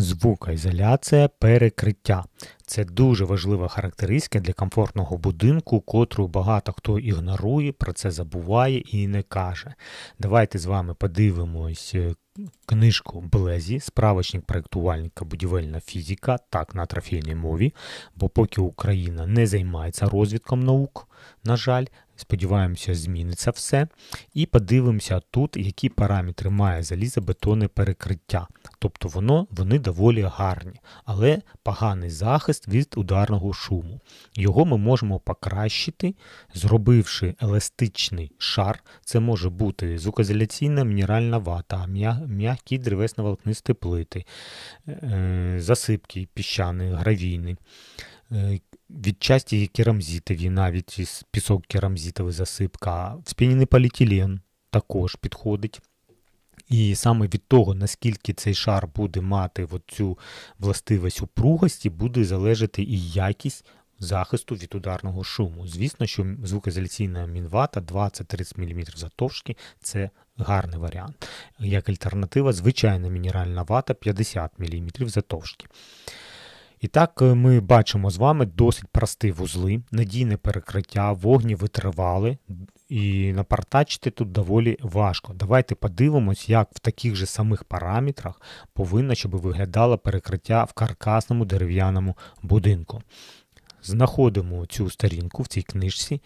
Звукоізоляція перекриття. Це дуже важлива характеристика для комфортного будинку, котру багато хто ігнорує, про це забуває і не каже. Давайте з вами подивимось е, книжку Блезі, справочник проєктувальника будівельна фізика, так на трофейній мові. Бо поки Україна не займається розвідком наук, на жаль, сподіваємося, зміниться все. І подивимося тут, які параметри має залізобетонне перекриття. Тобто воно, вони доволі гарні, але поганий захист від ударного шуму. Його ми можемо покращити, зробивши еластичний шар. Це може бути звукоізоляційна мінеральна вата, м'які древесно-волокнисті плити, е, е, засипки піщани, гравійні. Е, відчасті керамзитові, навіть пісок керамзитовий засипка, вспінений поліетилен також підходить. І саме від того, наскільки цей шар буде мати цю властивість упругості, буде залежати і якість захисту від ударного шуму. Звісно, що звукоізоляційна мінвата 20-30 мм затовшки це гарний варіант. Як альтернатива, звичайна мінеральна вата 50 мм затовшки. І так е, ми бачимо з вами досить прості вузли, надійне перекриття, вогні витривали, і напартачити тут доволі важко. Давайте подивимось, як в таких же самих параметрах повинно, щоб виглядало перекриття в каркасному дерев'яному будинку. Знаходимо цю сторінку в цій книжці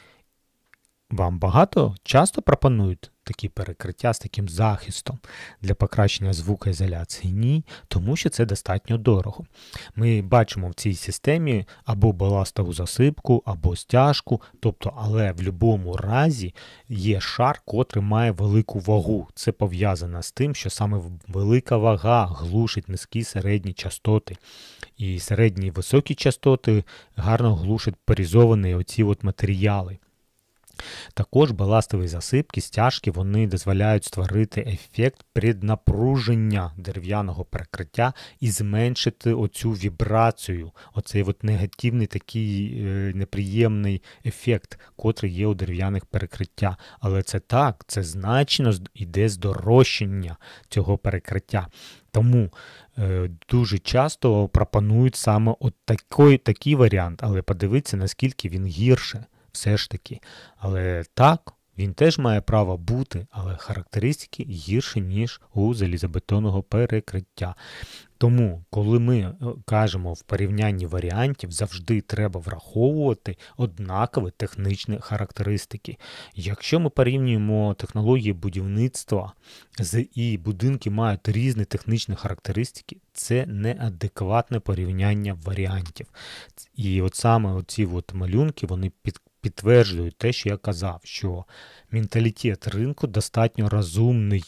вам багато часто пропонують такі перекриття з таким захистом для покращення звукоізоляції? Ні, тому що це достатньо дорого. Ми бачимо в цій системі або баластову засипку, або стяжку, тобто, але в будь-якому разі є шар, котрий має велику вагу. Це пов'язано з тим, що саме велика вага глушить низькі середні частоти. І середні високі частоти гарно глушать порізовані оці от матеріали. Також баластові засипки, стяжки вони дозволяють створити ефект преднапруження дерев'яного перекриття і зменшити оцю вібрацію, оцей от негативний такий е, неприємний ефект, котрий є у дерев'яних перекриття. Але це так, це значно йде здорожчання цього перекриття. Тому е, дуже часто пропонують саме от такий, такий варіант, але подивіться, наскільки він гірше все ж таки. Але так, він теж має право бути, але характеристики гірші, ніж у залізобетонного перекриття. Тому, коли ми е, кажемо в порівнянні варіантів, завжди треба враховувати однакові технічні характеристики. Якщо ми порівнюємо технології будівництва і будинки мають різні технічні характеристики, це неадекватне порівняння варіантів. І от саме ці от малюнки вони під. Підтверджують те, що я казав, що менталітет ринку достатньо розумний,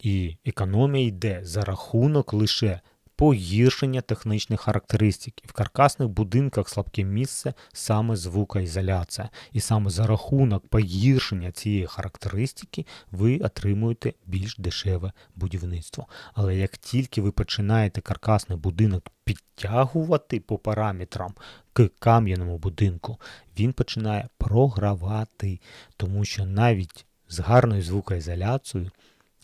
і економія йде за рахунок лише погіршення технічних характеристик. І в каркасних будинках слабке місце саме звукоізоляція. І саме за рахунок погіршення цієї характеристики ви отримуєте більш дешеве будівництво. Але як тільки ви починаєте каркасний будинок підтягувати по параметрам к кам'яному будинку, він починає програвати, тому що навіть з гарною звукоізоляцією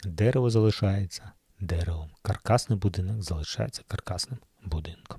дерево залишається деревом. Каркасний будинок залишається каркасним будинком.